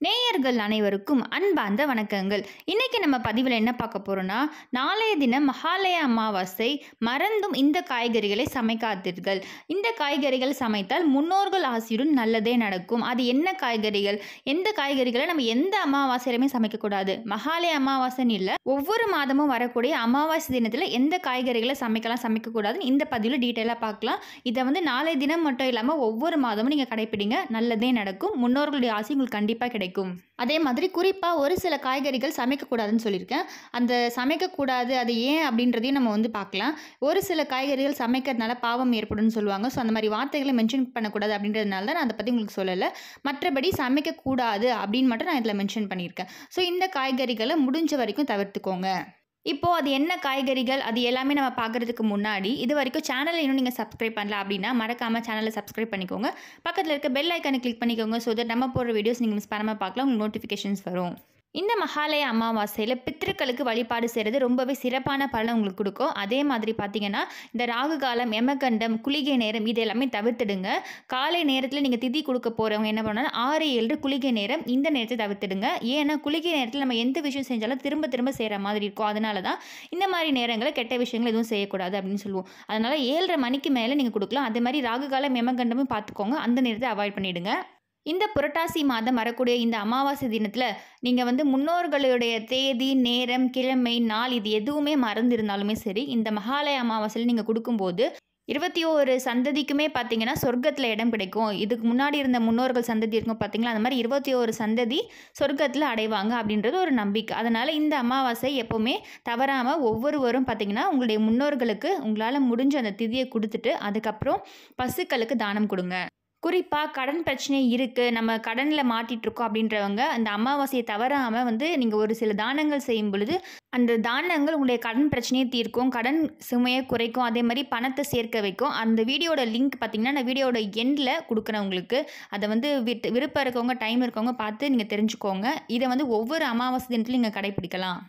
Nee, நேயர்கள் அனைவருக்கும் அன்பார்ந்த வணக்கங்கள் இன்றைக்கி நம்ம பதிவில் என்ன பார்க்க போகிறோன்னா நாளைய தினம் மகாலய அமாவாசை மறந்தும் இந்த காய்கறிகளை சமைக்காதீர்கள் இந்த காய்கறிகள் சமைத்தால் முன்னோர்கள் ஆசியுடன் நல்லதே நடக்கும் அது என்ன காய்கறிகள் எந்த காய்கறிகளை நம்ம எந்த அமாவாசையிலுமே சமைக்கக்கூடாது மகாலய அமாவாசைன்னு இல்லை ஒவ்வொரு மாதமும் வரக்கூடிய அமாவாசை தினத்தில் எந்த காய்கறிகளை சமைக்கலாம் சமைக்கக்கூடாதுன்னு இந்த பதிவில் டீட்டெயிலாக பார்க்கலாம் இதை வந்து நாளைய தினம் மட்டும் இல்லாமல் ஒவ்வொரு மாதமும் நீங்கள் கடைப்பிடிங்க நல்லதே நடக்கும் முன்னோர்களுடைய ஆசை உங்களுக்கு கண்டிப்பாக கிடைக்கும் அதே மாதிரி குறிப்பாக ஒரு சில காய்கறிகள் சமைக்கக்கூடாதுன்னு சொல்லியிருக்கேன் அந்த சமைக்கக்கூடாது அது ஏன் அப்படின்றதையும் நம்ம வந்து பார்க்கலாம் ஒரு சில காய்கறிகள் சமைக்கிறதுனால பாவம் ஏற்படும் சொல்லுவாங்க ஸோ அந்த மாதிரி வார்த்தைகளை மென்ஷன் பண்ணக்கூடாது அப்படின்றதுனால தான் நான் அதை பற்றி உங்களுக்கு சொல்லலை மற்றபடி சமைக்கக்கூடாது அப்படின்னு மட்டும் நான் இதில் மென்ஷன் பண்ணியிருக்கேன் ஸோ இந்த காய்கறிகளை முடிஞ்ச வரைக்கும் தவிர்த்துக்கோங்க இப்போது அது என்ன காய்கறிகள் அது எல்லாமே நம்ம பார்க்குறதுக்கு முன்னாடி இது வரைக்கும் சேனலை இன்னும் நீங்கள் சப்ஸ்கிரைப் பண்ணல அப்படின்னா மறக்காமல் சேனலை சப்ஸ்கிரைப் பண்ணிக்கோங்க பக்கத்தில் இருக்க பெல் ஐக்கானை கிளிக் பண்ணிக்கோங்க ஸோ தட் நம்ம போடுற வீடியோஸ் நீங்கள் மிஸ் பண்ணாமல் பார்க்கலாம் உங்களுக்கு நோட்டிஃபிகேஷன்ஸ் வரும் இந்த மகாலய அமாவாசையில் பித்திருக்களுக்கு வழிபாடு செய்கிறது ரொம்பவே சிறப்பான பலன் உங்களுக்கு கொடுக்கும் அதே மாதிரி பார்த்தீங்கன்னா இந்த ராகு காலம் எமகண்டம் குளிகை நேரம் இது எல்லாமே தவிர்த்துடுங்க காலை நேரத்தில் நீங்கள் திதி கொடுக்க போகிறவங்க என்ன பண்ணணும் ஆறு ஏழு குளிகை நேரம் இந்த நேரத்தை தவிர்த்துடுங்க ஏன்னா குளிகை நேரத்தில் நம்ம எந்த விஷயம் செஞ்சாலும் திரும்ப திரும்ப செய்கிற மாதிரி இருக்கும் அதனால தான் இந்த மாதிரி நேரங்களில் கெட்ட விஷயங்கள் எதுவும் செய்யக்கூடாது அப்படின்னு சொல்லுவோம் அதனால் ஏழரை மணிக்கு மேலே நீங்கள் கொடுக்கலாம் அதே மாதிரி ராகு காலம் எமகண்டமும் பார்த்துக்கோங்க அந்த நேரத்தை அவாய்ட் பண்ணிவிடுங்க இந்த புரட்டாசி மாதம் வரக்கூடிய இந்த அமாவாசை தினத்தில் நீங்கள் வந்து முன்னோர்களுடைய தேதி நேரம் கிழமை நாள் இது எதுவுமே இருந்தாலுமே சரி இந்த மகாலய அமாவாசையில் நீங்கள் கொடுக்கும்போது இருபத்தி ஒரு சந்ததிக்குமே பார்த்தீங்கன்னா சொர்க்கத்தில் இடம் கிடைக்கும் இதுக்கு முன்னாடி இருந்த முன்னோர்கள் சந்ததி இருக்கும் பார்த்தீங்களா அந்த மாதிரி இருபத்தி ஒரு சந்ததி சொர்க்கத்தில் அடைவாங்க அப்படின்றது ஒரு நம்பிக்கை அதனால் இந்த அமாவாசை எப்போவுமே தவறாமல் ஒவ்வொருவரும் பார்த்திங்கன்னா உங்களுடைய முன்னோர்களுக்கு உங்களால் முடிஞ்ச அந்த திதியை கொடுத்துட்டு அதுக்கப்புறம் பசுக்களுக்கு தானம் கொடுங்க குறிப்பாக கடன் பிரச்சனை இருக்குது நம்ம கடனில் மாட்டிகிட்ருக்கோம் அப்படின்றவங்க அந்த அமாவாசையை தவறாமல் வந்து நீங்கள் ஒரு சில தானங்கள் செய்யும் பொழுது அந்த தானங்கள் உங்களுடைய கடன் பிரச்சனையை தீர்க்கும் கடன் சுமையை குறைக்கும் அதே மாதிரி பணத்தை சேர்க்க வைக்கும் அந்த வீடியோட லிங்க் பார்த்திங்கன்னா நான் வீடியோட எண்டில் கொடுக்குறேன் உங்களுக்கு அதை வந்து விருப்பம் இருக்கவங்க டைம் இருக்கவங்க பார்த்து நீங்கள் தெரிஞ்சுக்கோங்க இதை வந்து ஒவ்வொரு அமாவாசை தினத்துலையும் நீங்கள் கடைப்பிடிக்கலாம்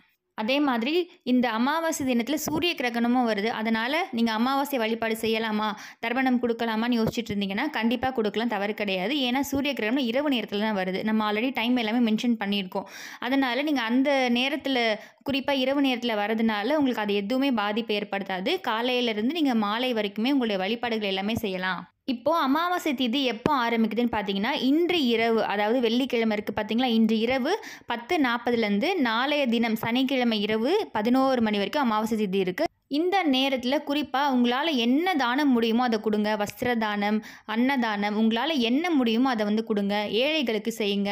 அதே மாதிரி இந்த அமாவாசை தினத்தில் சூரிய கிரகணமும் வருது அதனால் நீங்கள் அமாவாசை வழிபாடு செய்யலாமா தர்பணம் கொடுக்கலாமான்னு யோசிச்சுட்டு இருந்தீங்கன்னா கண்டிப்பாக கொடுக்கலாம் தவறு கிடையாது ஏன்னா சூரிய கிரகணம் இரவு நேரத்தில் தான் வருது நம்ம ஆல்ரெடி டைம் எல்லாமே மென்ஷன் பண்ணியிருக்கோம் அதனால் நீங்கள் அந்த நேரத்தில் குறிப்பாக இரவு நேரத்தில் வரதுனால உங்களுக்கு அது எதுவுமே பாதிப்பு ஏற்படுத்தாது காலையிலேருந்து நீங்கள் மாலை வரைக்குமே உங்களுடைய வழிபாடுகள் எல்லாமே செய்யலாம் இப்போது அமாவாசை தீதி எப்போ ஆரம்பிக்குதுன்னு பார்த்தீங்கன்னா இன்று இரவு அதாவது வெள்ளிக்கிழமை இருக்குது பார்த்தீங்களா இன்று இரவு பத்து நாற்பதுலேருந்து நாளைய தினம் சனிக்கிழமை இரவு பதினோரு மணி வரைக்கும் அமாவாசை தீதி இருக்குது இந்த நேரத்தில் குறிப்பாக உங்களால் என்ன தானம் முடியுமோ அதை கொடுங்க வஸ்திர தானம் அன்னதானம் உங்களால் என்ன முடியுமோ அதை வந்து கொடுங்க ஏழைகளுக்கு செய்யுங்க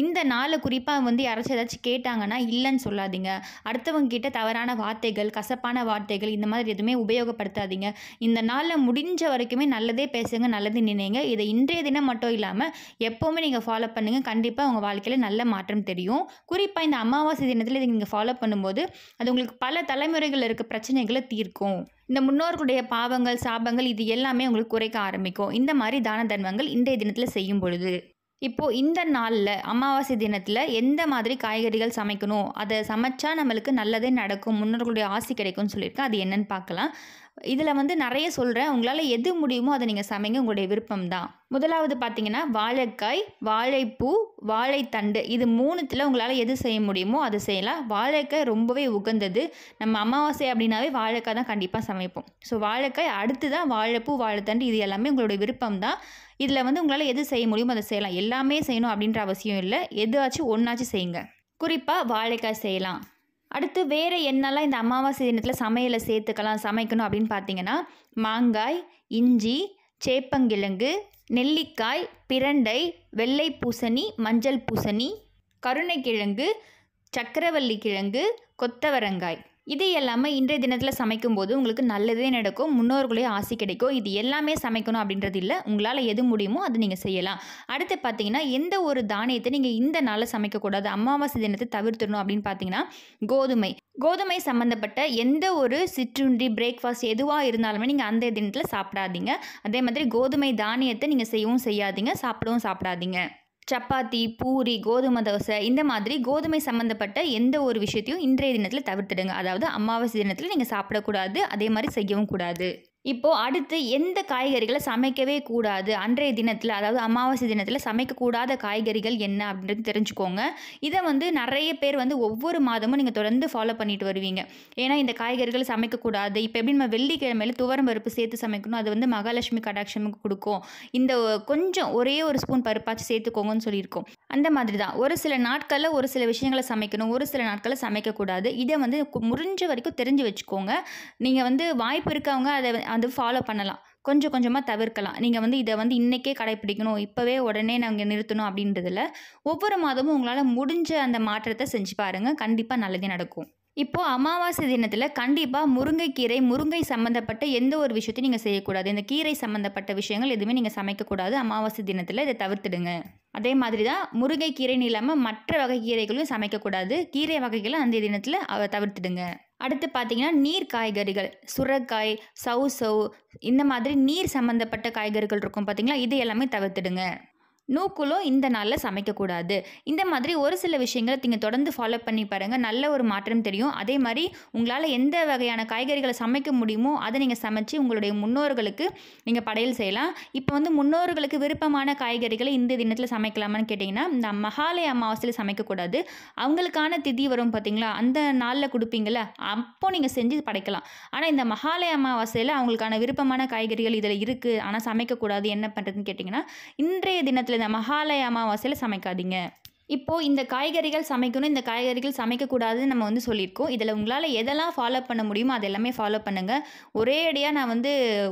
இந்த நாளை குறிப்பாக வந்து யாராச்சும் ஏதாச்சும் கேட்டாங்கன்னா இல்லைன்னு சொல்லாதீங்க அடுத்தவங்க கிட்ட தவறான வார்த்தைகள் கசப்பான வார்த்தைகள் இந்த மாதிரி எதுவுமே உபயோகப்படுத்தாதீங்க இந்த நாளில் முடிஞ்ச வரைக்குமே நல்லதே பேசுங்க நல்லது நினைங்க இதை இன்றைய தினம் மட்டும் இல்லாமல் எப்போவுமே நீங்கள் ஃபாலோ பண்ணுங்கள் கண்டிப்பாக உங்கள் வாழ்க்கையில் நல்ல மாற்றம் தெரியும் குறிப்பாக இந்த அமாவாசை தினத்தில் இதை நீங்கள் ஃபாலோ பண்ணும்போது அது உங்களுக்கு பல தலைமுறைகள் இருக்க பிரச்சனைகள் பிரச்சனைகளை தீர்க்கும் இந்த முன்னோர்களுடைய பாவங்கள் சாபங்கள் இது எல்லாமே உங்களுக்கு குறைக்க ஆரம்பிக்கும் இந்த மாதிரி தான தர்மங்கள் இன்றைய தினத்தில் செய்யும் பொழுது இப்போது இந்த நாளில் அமாவாசை தினத்தில் எந்த மாதிரி காய்கறிகள் சமைக்கணும் அதை சமைச்சா நம்மளுக்கு நல்லதே நடக்கும் முன்னோர்களுடைய ஆசை கிடைக்கும்னு சொல்லியிருக்கேன் அது என்னன்னு பார்க்கலாம் இதில் வந்து நிறைய சொல்கிறேன் உங்களால் எது முடியுமோ அதை நீங்கள் சமைங்க உங்களுடைய விருப்பம் தான் முதலாவது பார்த்தீங்கன்னா வாழைக்காய் வாழைப்பூ வாழைத்தண்டு இது மூணுத்தில் உங்களால் எது செய்ய முடியுமோ அதை செய்யலாம் வாழைக்காய் ரொம்பவே உகந்தது நம்ம அமாவாசை அப்படின்னாவே வாழைக்காய் தான் கண்டிப்பாக சமைப்போம் ஸோ வாழைக்காய் அடுத்து தான் வாழைப்பூ வாழைத்தண்டு இது எல்லாமே உங்களுடைய விருப்பம் தான் இதில் வந்து உங்களால் எது செய்ய முடியுமோ அதை செய்யலாம் எல்லாமே செய்யணும் அப்படின்ற அவசியம் இல்லை எதாச்சும் ஒன்றாச்சும் செய்யுங்க குறிப்பாக வாழைக்காய் செய்யலாம் அடுத்து வேறு என்னெல்லாம் இந்த அமாவாசை தினத்தில் சமையலை சேர்த்துக்கலாம் சமைக்கணும் அப்படின்னு பார்த்தீங்கன்னா மாங்காய் இஞ்சி சேப்பங்கிழங்கு நெல்லிக்காய் பிரண்டை வெள்ளை பூசணி மஞ்சள் பூசணி கருணைக்கிழங்கு சக்கரவள்ளி கிழங்கு கொத்தவரங்காய் இது எல்லாமே இன்றைய தினத்தில் சமைக்கும்போது உங்களுக்கு நல்லதே நடக்கும் முன்னோர்களே ஆசை கிடைக்கும் இது எல்லாமே சமைக்கணும் அப்படின்றது இல்லை உங்களால் எது முடியுமோ அதை நீங்கள் செய்யலாம் அடுத்து பார்த்தீங்கன்னா எந்த ஒரு தானியத்தை நீங்கள் இந்த நாளில் சமைக்கக்கூடாது அமாவாசை தினத்தை தவிர்த்துடணும் அப்படின்னு பார்த்தீங்கன்னா கோதுமை கோதுமை சம்மந்தப்பட்ட எந்த ஒரு சிற்றுண்டி பிரேக்ஃபாஸ்ட் எதுவாக இருந்தாலுமே நீங்கள் அந்த தினத்தில் சாப்பிடாதீங்க அதே மாதிரி கோதுமை தானியத்தை நீங்கள் செய்யவும் செய்யாதீங்க சாப்பிடவும் சாப்பிடாதீங்க சப்பாத்தி பூரி கோதுமை தோசை இந்த மாதிரி கோதுமை சம்மந்தப்பட்ட எந்த ஒரு விஷயத்தையும் இன்றைய தினத்தில் தவிர்த்துடுங்க அதாவது அமாவாசை தினத்தில் நீங்கள் சாப்பிடக்கூடாது அதே மாதிரி செய்யவும் கூடாது இப்போது அடுத்து எந்த காய்கறிகளை சமைக்கவே கூடாது அன்றைய தினத்தில் அதாவது அமாவாசை தினத்தில் சமைக்கக்கூடாத காய்கறிகள் என்ன அப்படின்றது தெரிஞ்சுக்கோங்க இதை வந்து நிறைய பேர் வந்து ஒவ்வொரு மாதமும் நீங்கள் தொடர்ந்து ஃபாலோ பண்ணிட்டு வருவீங்க ஏன்னா இந்த காய்கறிகள் சமைக்கக்கூடாது இப்போ எப்படி நம்ம வெள்ளிக்கிழமையில் துவரம் பருப்பு சேர்த்து சமைக்கணும் அது வந்து மகாலட்சுமி கடாட்சமுக்கு கொடுக்கும் இந்த கொஞ்சம் ஒரே ஒரு ஸ்பூன் பருப்பாச்சு சேர்த்துக்கோங்கன்னு சொல்லியிருக்கோம் அந்த மாதிரி தான் ஒரு சில நாட்களில் ஒரு சில விஷயங்களை சமைக்கணும் ஒரு சில நாட்களில் சமைக்கக்கூடாது இதை வந்து முடிஞ்ச வரைக்கும் தெரிஞ்சு வச்சுக்கோங்க நீங்கள் வந்து வாய்ப்பு இருக்கவங்க அதை அது ஃபாலோ பண்ணலாம் கொஞ்சம் கொஞ்சமாக தவிர்க்கலாம் நீங்கள் வந்து இதை வந்து இன்றைக்கே கடைப்பிடிக்கணும் இப்போவே உடனே நாங்கள் நிறுத்தணும் அப்படின்றதில் ஒவ்வொரு மாதமும் உங்களால் முடிஞ்ச அந்த மாற்றத்தை செஞ்சு பாருங்கள் கண்டிப்பாக நல்லதே நடக்கும் இப்போது அமாவாசை தினத்தில் கண்டிப்பாக முருங்கைக்கீரை முருங்கை சம்மந்தப்பட்ட எந்த ஒரு விஷயத்தையும் நீங்கள் செய்யக்கூடாது இந்த கீரை சம்மந்தப்பட்ட விஷயங்கள் எதுவுமே நீங்கள் சமைக்கக்கூடாது அமாவாசை தினத்தில் இதை தவிர்த்துடுங்க அதே மாதிரி தான் முருங்கை கீரைன்னு இல்லாமல் மற்ற வகை கீரைகளையும் சமைக்கக்கூடாது கீரை வகைகளை அந்த தினத்தில் அவ தவிர்த்துடுங்க அடுத்து பார்த்தீங்கன்னா நீர் காய்கறிகள் சுரக்காய் சவு சவு இந்த மாதிரி நீர் சம்மந்தப்பட்ட காய்கறிகள் இருக்கும் பார்த்தீங்களா இது எல்லாமே தவிர்த்துடுங்க நூக்குளும் இந்த நாளில் சமைக்கக்கூடாது இந்த மாதிரி ஒரு சில விஷயங்களை நீங்கள் தொடர்ந்து ஃபாலோ பண்ணி பாருங்கள் நல்ல ஒரு மாற்றம் தெரியும் அதே மாதிரி உங்களால் எந்த வகையான காய்கறிகளை சமைக்க முடியுமோ அதை நீங்கள் சமைச்சு உங்களுடைய முன்னோர்களுக்கு நீங்கள் படையல் செய்யலாம் இப்போ வந்து முன்னோர்களுக்கு விருப்பமான காய்கறிகளை இந்த தினத்தில் சமைக்கலாமான்னு கேட்டிங்கன்னா இந்த மகாலய அமாவாசையில் சமைக்கக்கூடாது அவங்களுக்கான திதி வரும் பார்த்தீங்களா அந்த நாளில் கொடுப்பீங்கள அப்போ நீங்கள் செஞ்சு படைக்கலாம் ஆனால் இந்த மகாலய அமாவாசையில் அவங்களுக்கான விருப்பமான காய்கறிகள் இதில் இருக்குது ஆனால் சமைக்கக்கூடாது என்ன பண்ணுறதுன்னு கேட்டிங்கன்னா இன்றைய தினத்தில் இந்த மகாலய அமாவாசையில் சமைக்காதீங்க இப்போது இந்த காய்கறிகள் சமைக்கணும் இந்த காய்கறிகள் சமைக்கக்கூடாதுன்னு நம்ம வந்து சொல்லியிருக்கோம் இதில் உங்களால் எதெல்லாம் ஃபாலோ பண்ண முடியுமோ அது எல்லாமே ஃபாலோ பண்ணுங்கள் ஒரே அடியாக நான் வந்து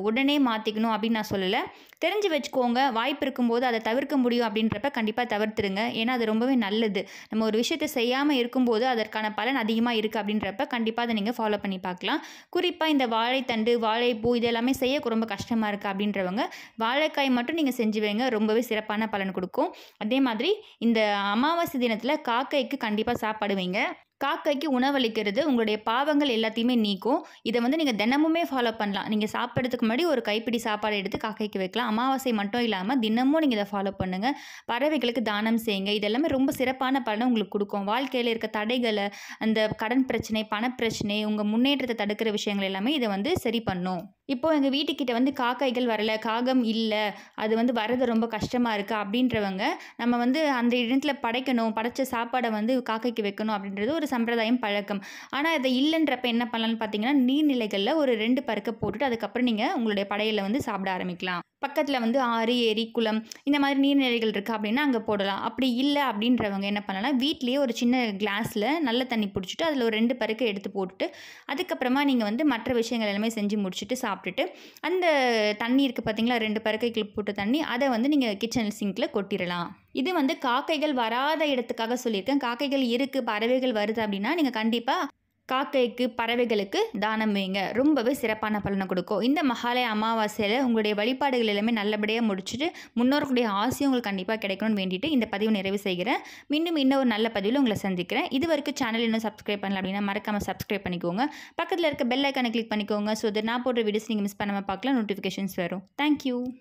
உடனே மாற்றிக்கணும் அப்படின்னு நான் சொல்லலை தெரிஞ்சு வச்சுக்கோங்க வாய்ப்பு இருக்கும்போது அதை தவிர்க்க முடியும் அப்படின்றப்ப கண்டிப்பாக தவிர்த்துருங்க ஏன்னா அது ரொம்பவே நல்லது நம்ம ஒரு விஷயத்தை செய்யாமல் இருக்கும்போது அதற்கான பலன் அதிகமாக இருக்குது அப்படின்றப்ப கண்டிப்பாக அதை நீங்கள் ஃபாலோ பண்ணி பார்க்கலாம் குறிப்பாக இந்த வாழைத்தண்டு வாழைப்பூ இதெல்லாமே செய்ய ரொம்ப கஷ்டமாக இருக்குது அப்படின்றவங்க வாழைக்காய் மட்டும் நீங்கள் செஞ்சு வைங்க ரொம்பவே சிறப்பான பலன் கொடுக்கும் அதே மாதிரி இந்த அம அமாவாசை தினத்தில் காக்கைக்கு கண்டிப்பாக சாப்பாடு வைங்க காக்கைக்கு உணவளிக்கிறது உங்களுடைய பாவங்கள் எல்லாத்தையுமே நீக்கும் இதை வந்து நீங்கள் தினமுமே ஃபாலோ பண்ணலாம் நீங்கள் சாப்பிட்றதுக்கு முன்னாடி ஒரு கைப்பிடி சாப்பாடு எடுத்து காக்கைக்கு வைக்கலாம் அமாவாசை மட்டும் இல்லாமல் தினமும் நீங்கள் இதை ஃபாலோ பண்ணுங்கள் பறவைகளுக்கு தானம் செய்யுங்க இதெல்லாமே ரொம்ப சிறப்பான பலனை உங்களுக்கு கொடுக்கும் வாழ்க்கையில் இருக்க தடைகளை அந்த கடன் பிரச்சனை பணப்பிரச்சனை உங்கள் முன்னேற்றத்தை தடுக்கிற விஷயங்கள் எல்லாமே இதை வந்து சரி பண்ணும் இப்போது எங்கள் வீட்டுக்கிட்ட வந்து காக்காய்கள் வரலை காகம் இல்லை அது வந்து வரது ரொம்ப கஷ்டமாக இருக்குது அப்படின்றவங்க நம்ம வந்து அந்த இடத்துல படைக்கணும் படைச்ச சாப்பாடை வந்து காக்கைக்கு வைக்கணும் அப்படின்றது ஒரு சம்பிரதாயம் பழக்கம் ஆனால் அதை இல்லைன்றப்ப என்ன பண்ணலான்னு பார்த்தீங்கன்னா நீர்நிலைகளில் ஒரு ரெண்டு பருக்கை போட்டுட்டு அதுக்கப்புறம் நீங்கள் உங்களுடைய படையில் வந்து சாப்பிட ஆரம்பிக்கலாம் பக்கத்தில் வந்து ஆறு ஏரி குளம் இந்த மாதிரி நீர்நிலைகள் இருக்குது அப்படின்னா அங்கே போடலாம் அப்படி இல்லை அப்படின்றவங்க என்ன பண்ணலாம் வீட்லேயே ஒரு சின்ன கிளாஸில் நல்ல தண்ணி பிடிச்சிட்டு அதில் ஒரு ரெண்டு பருக்கை எடுத்து போட்டுட்டு அதுக்கப்புறமா நீங்கள் வந்து மற்ற விஷயங்கள் எல்லாமே செஞ்சு முடிச்சுட்டு சாப்பிட்டு சாப்பிட்டுட்டு அந்த தண்ணி இருக்குது பார்த்தீங்களா ரெண்டு பறக்கை கிளிப் போட்ட தண்ணி அதை வந்து நீங்கள் கிச்சன் சிங்கில் கொட்டிடலாம் இது வந்து காக்கைகள் வராத இடத்துக்காக சொல்லியிருக்கேன் காக்கைகள் இருக்குது பறவைகள் வருது அப்படின்னா நீங்கள் கண்டிப்பாக காக்கைக்கு பறவைகளுக்கு தானம் வைங்க ரொம்பவே சிறப்பான பலனை கொடுக்கும் இந்த மகாலய அமாவாசையில் உங்களுடைய வழிபாடுகள் எல்லாமே நல்லபடியாக முடிச்சுட்டு முன்னோர்களுடைய ஆசையும் உங்களுக்கு கண்டிப்பாக கிடைக்கணும்னு வேண்டிட்டு இந்த பதிவு நிறைவு செய்கிறேன் மீண்டும் இன்னும் ஒரு நல்ல பதிவில் உங்களை சந்திக்கிறேன் இது வரைக்கும் சேனல் இன்னும் சப்ஸ்கிரைப் பண்ணல அப்படின்னா மறக்காமல் சப்ஸ்கிரைப் பண்ணிக்கோங்க பக்கத்தில் இருக்க பெல் ஐக்கானை கிளிக் பண்ணிக்கோங்க ஸோ நான் போடுற வீடியோஸ் நீங்கள் மிஸ் பண்ணாமல் பார்க்கலாம் நோட்டிஃபிகேஷன்ஸ் வரும் தேங்க்யூ